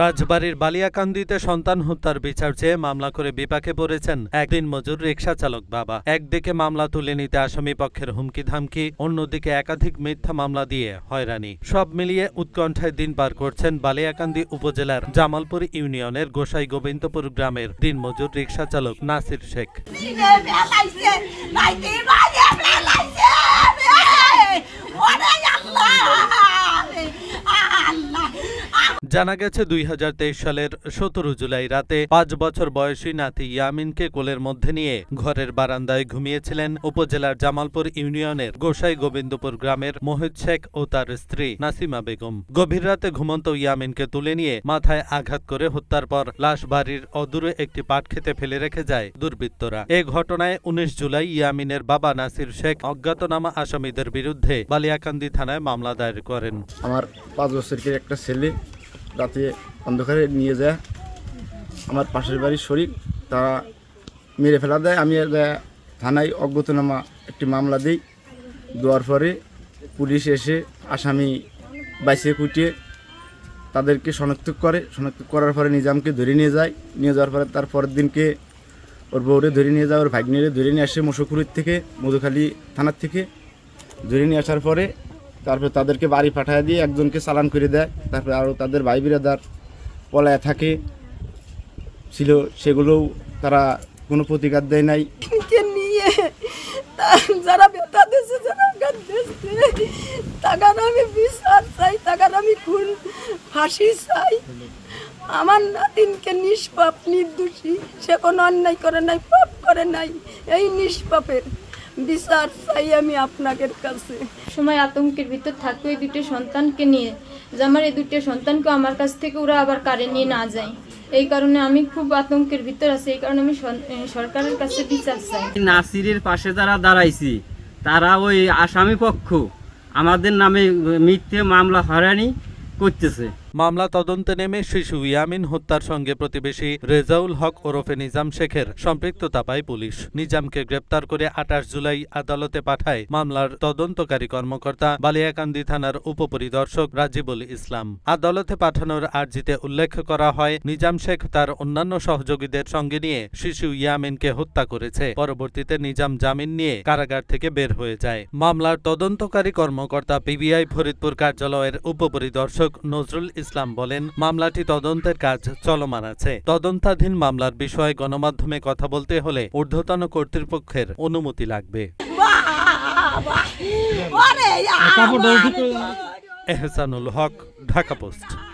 রাজবাড়ির বালিয়াকান্দিতে সন্তান হত্যার বিচার চেয়ে মামলা করে বিপাকে পড়েছেন একদিন মজুর রিক্সা চালক বাবা একদিকে মামলা তুলে নিতে আসামি পক্ষের হুমকি ধামকি অন্যদিকে একাধিক মিথ্যা মামলা দিয়ে হয়রানি সব মিলিয়ে উৎকণ্ঠায় দিন পার করছেন বালিয়াকান্দি উপজেলার জামালপুর ইউনিয়নের গোসাই গোবিন্দপুর গ্রামের দিনমজুর রিক্সা চালক নাসির শেখ জানা গেছে দুই সালের সতেরো জুলাই রাতে পাঁচ বছর বয়সী নাতি ইয়ামিনকে কোলের মধ্যে নিয়ে ঘরের বারান্দায় ঘুমিয়েছিলেন উপজেলার জামালপুর ইউনিয়নের গোসাই গোবিন্দপুর গ্রামের মোহিত শেখ ও তার স্ত্রী নাসিমা বেগম গভীর রাতে ঘুমন্ত ইয়ামিনকে তুলে নিয়ে মাথায় আঘাত করে হত্যার পর লাশ বাড়ির অদূরে একটি পাট খেতে ফেলে রেখে যায় দুর্বৃত্তরা এ ঘটনায় উনিশ জুলাই ইয়ামিনের বাবা নাসির শেখ অজ্ঞাতনামা আসামিদের বিরুদ্ধে বালিয়াকান্দি থানায় মামলা দায়ের করেন আমার পাঁচ বছরের একটা ছেলে রাতে অন্ধকারে নিয়ে যায় আমার পাশের বাড়ির শরীর তারা মেরে ফেলা দেয় আমি থানায় নামা একটি মামলা দিই দেওয়ার পরে পুলিশ এসে আসামি বাইসে কুটিয়ে তাদেরকে শনাক্ত করে শনাক্ত করার পরে নিজামকে ধরে নিয়ে যায় নিয়ে যাওয়ার পরে তার পরের দিনকে ওর বউরে ধরে নিয়ে যায় ওর ভাগ্নিরে ধরে নিয়ে আসে মশুকুরির থেকে মধুখালী থানার থেকে ধরে নিয়ে আসার পরে তারপর তাদেরকে বাড়ি পাঠায় দিয়ে একজনকে চালান করে দেয় তারপর আরও তাদের ভাই বিরাদার পলায় থাকে ছিল সেগুলোও তারা কোনো প্রতিকার দেয় নাই নিয়ে যারা ব্যথা দিয়েছে যারা আঘাত আমি বিচার চাই তাকার আমি খুন ফাঁসি চাই আমার নাতিনকে নিষ্পাপ নির্দোষী সে কোনো অন্যায় করে নাই পাপ করে নাই এই নিষ্পাপের বিচার চাই আমি আপনাদের কাছে সময় আতঙ্কের ভিতর থাকতো এই দুটো সন্তানকে নিয়ে যে আমার এই দুটো সন্তানকে আমার কাছ থেকে ওরা আবার কারে নিয়ে না যায় এই কারণে আমি খুব আতঙ্কের ভিতর আছি এই কারণে আমি সরকারের কাছে বিচার চাই নাসিরের পাশে যারা দাঁড়াইছি তারা ওই আসামি পক্ষ আমাদের নামে মিথ্যে মামলা হয়রানি করতেছে মামলা তদন্তে নেমে শিশু ইয়ামিন হত্যার সঙ্গে প্রতিবেশী রেজাউল হক ওরফে নিজাম শেখের সম্পৃক্ততা পায় পুলিশ নিজামকে গ্রেপ্তার করে আঠাশ জুলাই আদালতে পাঠায় মামলার তদন্তকারী কর্মকর্তা বালিয়াকান্দি থানার উপপরিদর্শক রাজিবুল ইসলাম আদালতে পাঠানোর আর্জিতে উল্লেখ করা হয় নিজাম শেখ তার অন্যান্য সহযোগীদের সঙ্গে নিয়ে শিশু ইয়ামিনকে হত্যা করেছে পরবর্তীতে নিজাম জামিন নিয়ে কারাগার থেকে বের হয়ে যায় মামলার তদন্তকারী কর্মকর্তা পিবিআই ফরিদপুর কার্যালয়ের উপপরিদর্শক নজরুল ইসলাম বলেন মামলাটি তদন্তের কাজ চলমান আছে তদন্তাধীন মামলার বিষয়ে গণমাধ্যমে কথা বলতে হলে ঊর্ধ্বতন কর্তৃপক্ষের অনুমতি লাগবে এহসানুল হক ঢাকা পোস্ট